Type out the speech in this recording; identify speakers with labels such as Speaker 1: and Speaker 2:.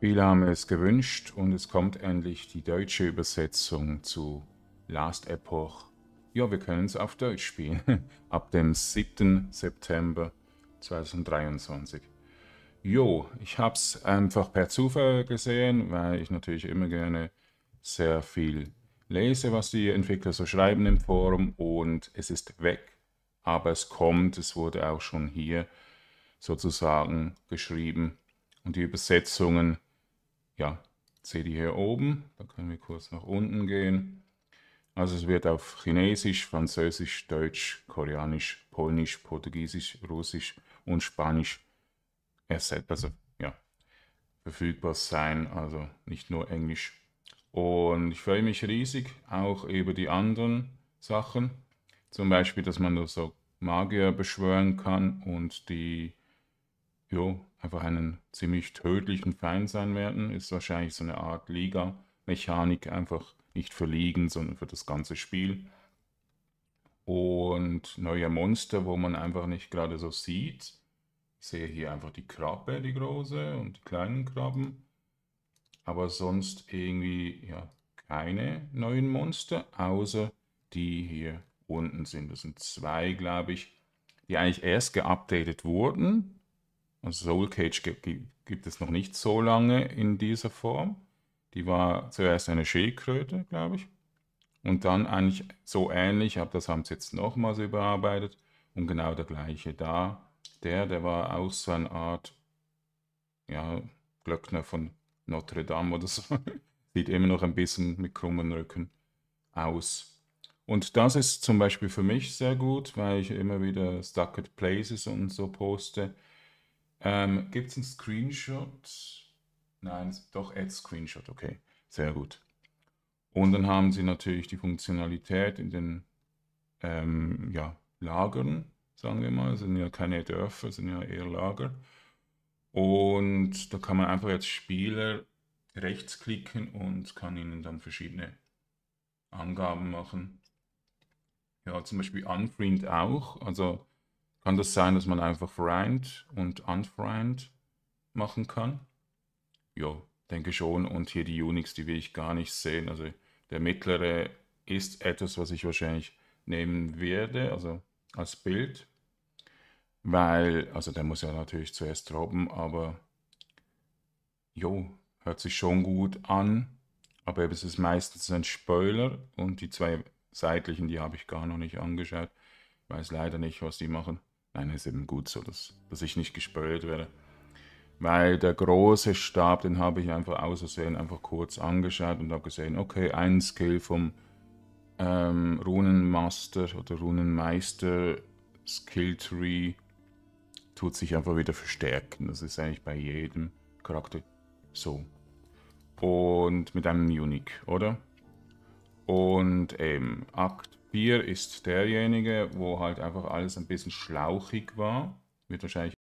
Speaker 1: Viele haben es gewünscht und es kommt endlich die deutsche Übersetzung zu Last Epoch. Ja, wir können es auf Deutsch spielen, ab dem 7. September 2023. Jo, ich habe es einfach per Zufall gesehen, weil ich natürlich immer gerne sehr viel lese, was die Entwickler so schreiben im Forum und es ist weg, aber es kommt, es wurde auch schon hier sozusagen geschrieben und die Übersetzungen ja, seht ihr hier oben. Da können wir kurz nach unten gehen. Also es wird auf Chinesisch, Französisch, Deutsch, Koreanisch, Polnisch, Portugiesisch, Russisch und Spanisch ersetzt. Also ja, verfügbar sein, also nicht nur Englisch. Und ich freue mich riesig auch über die anderen Sachen. Zum Beispiel, dass man so Magier beschwören kann und die jo, einfach einen ziemlich tödlichen Feind sein werden. Ist wahrscheinlich so eine Art Liga-Mechanik, einfach nicht für Ligen, sondern für das ganze Spiel. Und neue Monster, wo man einfach nicht gerade so sieht. Ich sehe hier einfach die Krabbe, die große und die kleinen Krabben. Aber sonst irgendwie ja, keine neuen Monster, außer die hier unten sind. Das sind zwei, glaube ich, die eigentlich erst geupdatet wurden also Soul Cage gibt es noch nicht so lange in dieser Form. Die war zuerst eine Schildkröte, glaube ich. Und dann eigentlich so ähnlich, aber das haben sie jetzt nochmals überarbeitet. Und genau der gleiche da. Der, der war auch so eine Art ja, Glöckner von Notre Dame oder so. Sieht immer noch ein bisschen mit krummen Rücken aus. Und das ist zum Beispiel für mich sehr gut, weil ich immer wieder Stuck at Places und so poste. Ähm, Gibt es einen Screenshot? Nein, doch Add Screenshot, okay. Sehr gut. Und dann haben Sie natürlich die Funktionalität in den ähm, ja, Lagern, sagen wir mal. Das sind ja keine Dörfer, sind ja eher Lager. Und da kann man einfach jetzt Spieler rechtsklicken und kann ihnen dann verschiedene Angaben machen. Ja, zum Beispiel Unfriend auch. Also kann das sein, dass man einfach friend und unfriend machen kann? Ja, denke schon. Und hier die Unix, die will ich gar nicht sehen. Also der mittlere ist etwas, was ich wahrscheinlich nehmen werde, also als Bild. Weil, also der muss ja natürlich zuerst droppen, aber jo, hört sich schon gut an. Aber es ist meistens ein Spoiler und die zwei seitlichen, die habe ich gar noch nicht angeschaut. Ich weiß leider nicht, was die machen. Nein, ist eben gut so, dass, dass ich nicht gesprayt werde. Weil der große Stab, den habe ich einfach außersehen einfach kurz angeschaut und habe gesehen, okay, ein Skill vom ähm, Runenmaster oder Runenmeister Skill Tree tut sich einfach wieder verstärken. Das ist eigentlich bei jedem Charakter so. Und mit einem Unique, oder? Und eben Akt Bier ist derjenige, wo halt einfach alles ein bisschen schlauchig war. Wird wahrscheinlich